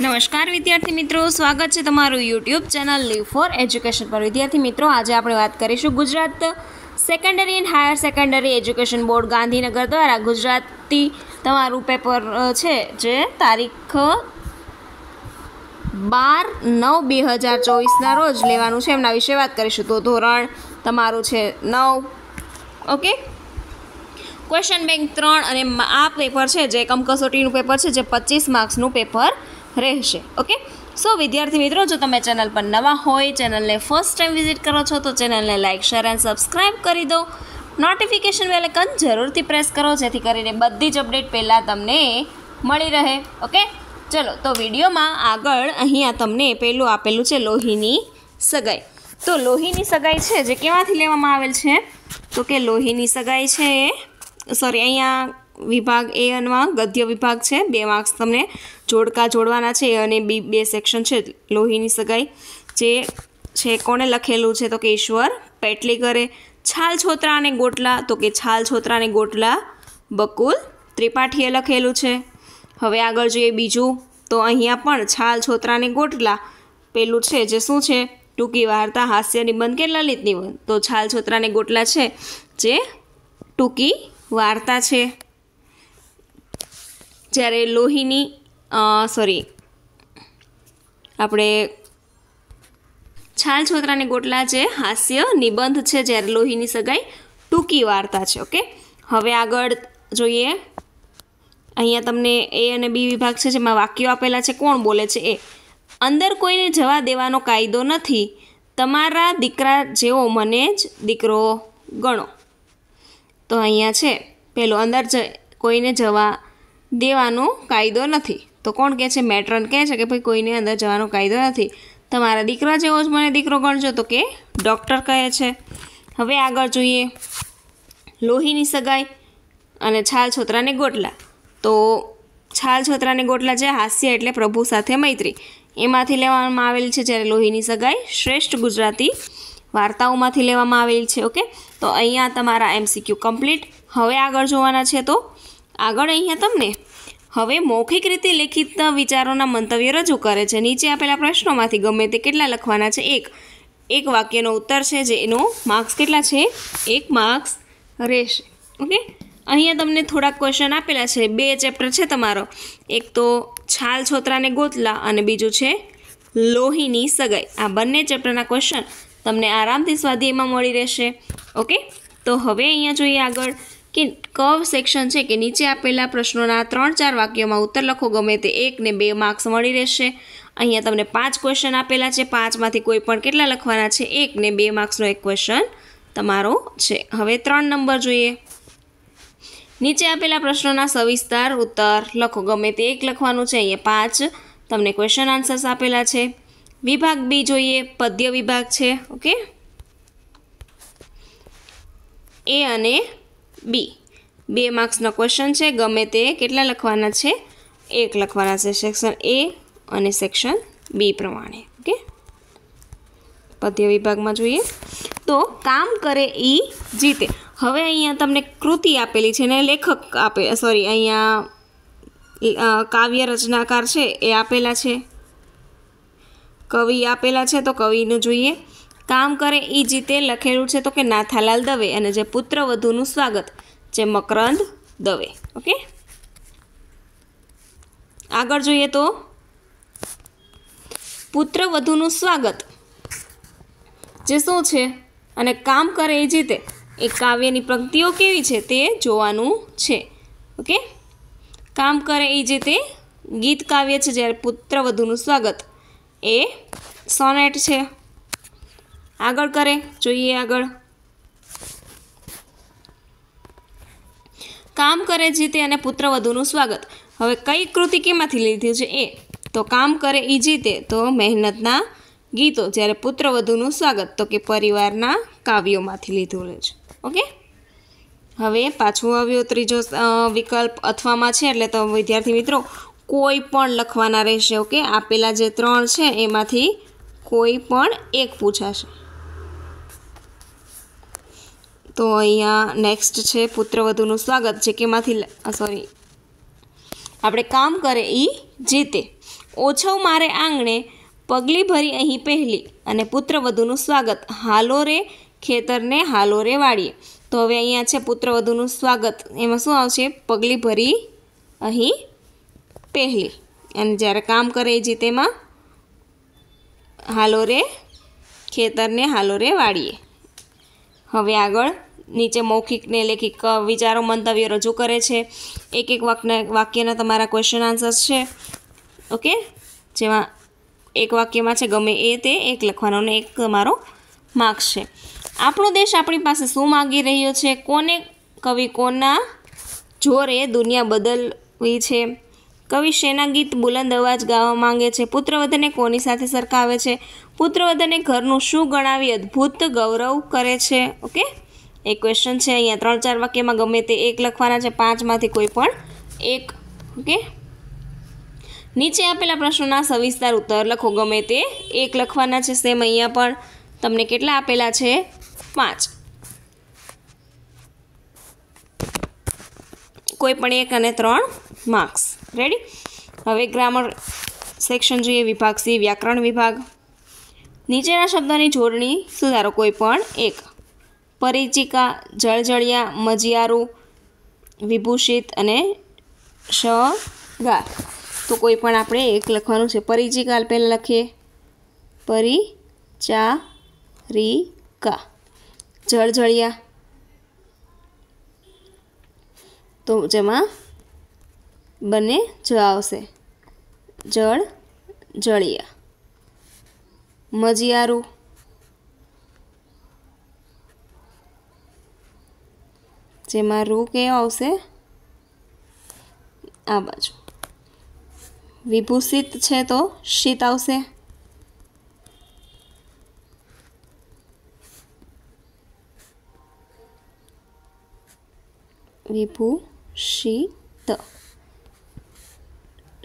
નમસ્કાર વિદ્યાર્થી મિત્રો સ્વાગત છે તમારું YouTube channel live for education પર વિદ્યાર્થી મિત્રો આજે આપણે વાત કરીશું Gujarat secondary and higher secondary education board Gandhinagar દ્વારા ગુજરાતી તમારું પેપર છે જે તારીખ બાર નવ બે હજાર ચોવીસના રોજ લેવાનું છે એમના વિશે વાત કરીશું તો ધોરણ તમારું છે નવ ઓકે ક્વેશ્ચન બેંક ત્રણ અને આ પેપર છે જે કસોટીનું પેપર છે જે પચીસ માર્ક્સનું પેપર રહેશે ઓકે સો વિદ્યાર્થી મિત્રો જો તમે ચેનલ પર નવા હોય ચેનલને ફર્સ્ટ ટાઈમ વિઝિટ કરો છો તો ચેનલને લાઇક શેર એન્ડ સબસ્ક્રાઈબ કરી દો નોટિફિકેશન વેલકન જરૂરથી પ્રેસ કરો જેથી કરીને બધી જ અપડેટ પહેલાં તમને મળી રહે ઓકે ચલો તો વિડીયોમાં આગળ અહીંયા તમને પહેલું આપેલું છે લોહીની સગાઈ તો લોહીની સગાઈ છે જે કેવાથી લેવામાં આવેલ છે તો કે લોહીની સગાઈ છે સોરી અહીંયા વિભાગ એ અનમાં ગદ્ય વિભાગ છે બે માર્ક્સ તમને જોડકા જોડવાના છે અને બી બે સેક્શન છે લોહીની સગાઈ જે છે કોને લખેલું છે તો કે ઈશ્વર પેટલી કરે છાલ છોતરા અને ગોટલા તો કે છાલ છોતરા અને ગોટલા બકુલ ત્રિપાઠીએ લખેલું છે હવે આગળ જોઈએ બીજું તો અહીંયા પણ છાલ છોતરા અને ગોટલા પેલું છે જે શું છે ટૂંકી વાર્તા હાસ્ય નિબંધ કે લલિત નિબંધ તો છાલ છોતરા અને ગોટલા છે જે ટૂંકી વાર્તા છે જ્યારે લોહીની સોરી આપણે છાલ છોતરાને ગોટલા જે હાસ્ય નિબંધ છે જ્યારે લોહીની સગાઈ ટૂંકી વાર્તા છે ઓકે હવે આગળ જોઈએ અહીંયા તમને એ અને બી વિભાગ છે જેમાં વાક્યો આપેલા છે કોણ બોલે છે એ અંદર કોઈને જવા દેવાનો કાયદો નથી તમારા દીકરા જેવો મને જ દીકરો ગણો તો અહીંયા છે પેલો અંદર જ કોઈને જવા દેવાનો કાયદો નથી તો કોણ કહે છે મેટ્રન કહે છે કે ભાઈ કોઈની અંદર જવાનો કાયદો નથી તમારા દીકરા જેવો જ મને દીકરો ગણજો તો કે ડૉક્ટર કહે છે હવે આગળ જોઈએ લોહીની સગાઈ અને છાલ છોતરાને ગોટલા તો છાલ છોતરાને ગોટલા છે હાસ્ય એટલે પ્રભુ સાથે મૈત્રી એમાંથી લેવામાં આવેલ છે જ્યારે લોહીની સગાઈ શ્રેષ્ઠ ગુજરાતી વાર્તાઓમાંથી લેવામાં આવેલ છે ઓકે તો અહીંયા તમારા એમસીક્યુ કમ્પ્લીટ હવે આગળ જોવાના છે તો આગળ અહીંયા તમને હવે મૌખિક રીતે લેખિત વિચારોના મંતવ્ય રજૂ કરે છે નીચે આપેલા પ્રશ્નોમાંથી ગમે તે કેટલા લખવાના છે એક એક વાક્યનો ઉત્તર છે જે એનો માર્ક્સ કેટલા છે એક માર્ક્સ રહેશે ઓકે અહીંયા તમને થોડાક ક્વેશ્ચન આપેલા છે બે ચેપ્ટર છે તમારો એક તો છાલ છોતરાને ગોતલા અને બીજું છે લોહીની સગાઈ આ બંને ચેપ્ટરના ક્વેશ્ચન તમને આરામથી સ્વાધ્યાયમાં મળી રહેશે ઓકે તો હવે અહીંયા જોઈએ આગળ કે કવ સેક્શન છે કે નીચે આપેલા પ્રશ્નોના ત્રણ ચાર વાક્યોમાં ઉત્તર લખો ગમે તે એક ને બે માર્ક્સ મળી રહેશે અહીંયા તમને પાંચ ક્વેશ્ચન આપેલા છે પાંચમાંથી કોઈ પણ કેટલા લખવાના છે એક ને બે માર્ક્સનો એક ક્વેશ્ચન તમારો છે હવે ત્રણ નંબર જોઈએ નીચે આપેલા પ્રશ્નોના સવિસ્તાર ઉત્તર લખો ગમે તે એક લખવાનું છે અહીંયા પાંચ તમને ક્વેશ્ચન આન્સર્સ આપેલા છે વિભાગ બી જોઈએ પદ્ય વિભાગ છે ઓકે એ અને બી બે માર્ક્સનો ક્વેશ્ચન છે ગમે તે કેટલા લખવાના છે એક લખવાના છે સેક્શન એ અને સેક્શન બી પ્રમાણે ઓકે પદ્ય વિભાગમાં જોઈએ તો કામ કરે એ જીતે હવે અહીંયા તમને કૃતિ આપેલી છે ને લેખક આપે સોરી અહીંયા કાવ્ય રચનાકાર છે એ આપેલા છે કવિ આપેલા છે તો કવિનું જોઈએ કામ કરે એ જીતે લખેલું છે તો કે નાથાલાલ દવે અને જે પુત્ર વધુનું સ્વાગત જે મકરંદ દવે ઓકે આગળ જોઈએ તો પુત્ર વધુનું સ્વાગત જે શું છે અને કામ કરે એ જીતે એ કાવ્યની પ્રગતિઓ કેવી છે તે જોવાનું છે ઓકે કામ કરે એ જીતે ગીત કાવ્ય છે જ્યારે પુત્ર વધુનું સ્વાગત એ સોનેટ છે આગળ કરે જોઈએ આગળ કામ કરે જીતે અને પુત્રવધુનું સ્વાગત હવે કઈ કૃતિ કેમાંથી લીધી છે એ તો કામ કરે એ જીતે તો મહેનતના ગીતો જ્યારે પુત્રવધુનું સ્વાગત તો કે પરિવારના કાવ્યોમાંથી લીધું છે ઓકે હવે પાછો આવ્યો ત્રીજો વિકલ્પ અથવામાં છે એટલે તો વિદ્યાર્થી મિત્રો કોઈ પણ લખવાના રહેશે ઓકે આપેલા જે ત્રણ છે એમાંથી કોઈ પણ એક પૂછાશે તો અહીંયા નેક્સ્ટ છે પુત્રવધુનું સ્વાગત છે કે કેમાંથી સોરી આપણે કામ કરે એ જીતે ઓછો મારે આંગણે પગલી ભરી અહીં પહેલી અને પુત્રવધુનું સ્વાગત હાલો રે ખેતરને હાલો રે વાળીએ તો હવે અહીંયા છે પુત્રવધુનું સ્વાગત એમાં શું આવશે પગલી ભરી અહીં પહેલી અને જ્યારે કામ કરે એ જીતેમાં હાલો રે ખેતરને હાલો રે વાળીએ હવે આગળ નીચે મૌખિક ને લેખિક વિચારો મંતવ્યો રજૂ કરે છે એક એક વાક્યને વાક્યના તમારા ક્વેશ્ચન આન્સર્સ છે ઓકે જેમાં એક વાક્યમાં છે ગમે એ તે એક લખવાનો અને એક તમારો માર્ક્સ છે આપણો દેશ આપણી પાસે શું માગી રહ્યો છે કોને કવિ કોના જોરે દુનિયા બદલવી છે કવિ શેના ગીત બુલંદ અવાજ ગાવા માંગે છે પુત્રવધને કોની સાથે સરખાવે છે પુત્રવધને ઘરનું શું ગણાવી અદ્ભુત ગૌરવ કરે છે ઓકે એ ક્વેશ્ચન છે અહીંયા ત્રણ ચાર વાક્યમાં ગમે તે એક લખવાના છે પાંચમાંથી કોઈ પણ એક ઓકે નીચે આપેલા પ્રશ્નોના સવિસ્તાર ઉત્તર લખો ગમે તે એક લખવાના છે સેમ અહીંયા પણ તમને કેટલા આપેલા છે પાંચ કોઈ પણ એક અને ત્રણ માર્ક્સ રેડી હવે ગ્રામર સેક્શન જોઈએ વિભાગ સી વ્યાકરણ વિભાગ નીચેના શબ્દોની જોડણી સુધારો કોઈ પણ એક પરિચિકા જળજળિયા મજિયારું વિભૂષિત અને શગાર તો કોઈ પણ આપણે એક લખવાનું છે પરિચિકા પહેલાં લખીએ પરિચારિકા જળજળિયા તો જેમાં બંને જ આવશે જળ જળિયા મજિયારું જેમાં રૂ કેવો આવશે આ બાજુ વિભૂષિત છે તો શીત આવશે વિભૂષિત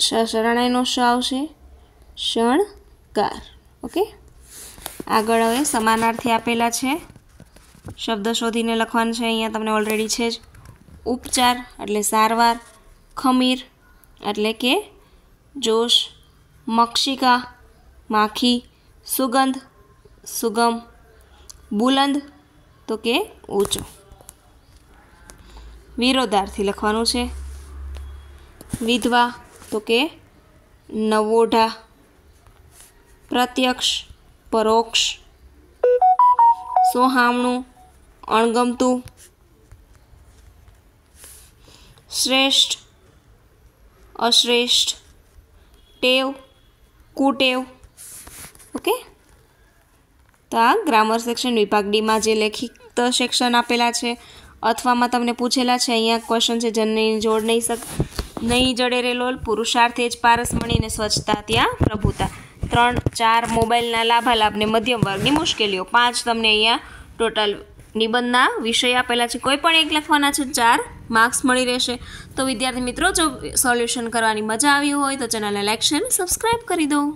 શરણાઈનો શ આવશે શણકાર ઓકે આગળ હવે સમાનાર્થી આપેલા છે શબ્દ શોધીને લખવાનું છે અહીંયા તમને ઓલરેડી છે જ ઉપચાર એટલે સારવાર ખમીર એટલે કે જોશ મક્ષિકા માખી સુગંધ સુગમ બુલંદ તો કે ઊંચો વિરોધાર્થી લખવાનું છે વિધવા તો કે નવોઢા પ્રત્યક્ષ પરોક્ષ સોહામણું અણગમતું શ્રેષ્ઠ અશ્રેષ્ઠ ટેવ કુટેવ ઓકે તો આ ગ્રામર સેક્શન વિભાગ ડીમાં જે લેખિત સેક્શન આપેલા છે અથવામાં તમને પૂછેલા છે અહીંયા ક્વેશ્ચન છે જનની જોડ નહીં શક નહીં જડે રેલોલ પુરુષાર્થે જ પારસમણી અને સ્વચ્છતા ત્યાં પ્રભુતા ત્રણ ચાર મોબાઈલના લાભા લાભને મધ્યમ વર્ગની મુશ્કેલીઓ પાંચ તમને અહીંયા ટોટલ નિબંધના વિષય આપેલા છે કોઈ પણ એક લખવાના છે ચાર માર્ક્સ મળી રહેશે તો વિદ્યાર્થી મિત્રો જો સોલ્યુશન કરવાની મજા આવી હોય તો ચેનલને લાઈક શેર સબસ્ક્રાઈબ કરી દઉં